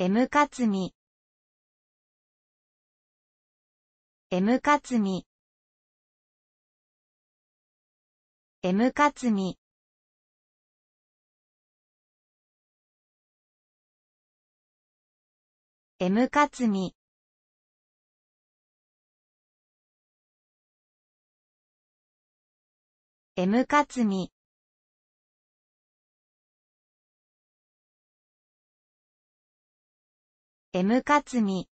M かつみ M かつみ M かつみエムカツミエムカツミ M 勝美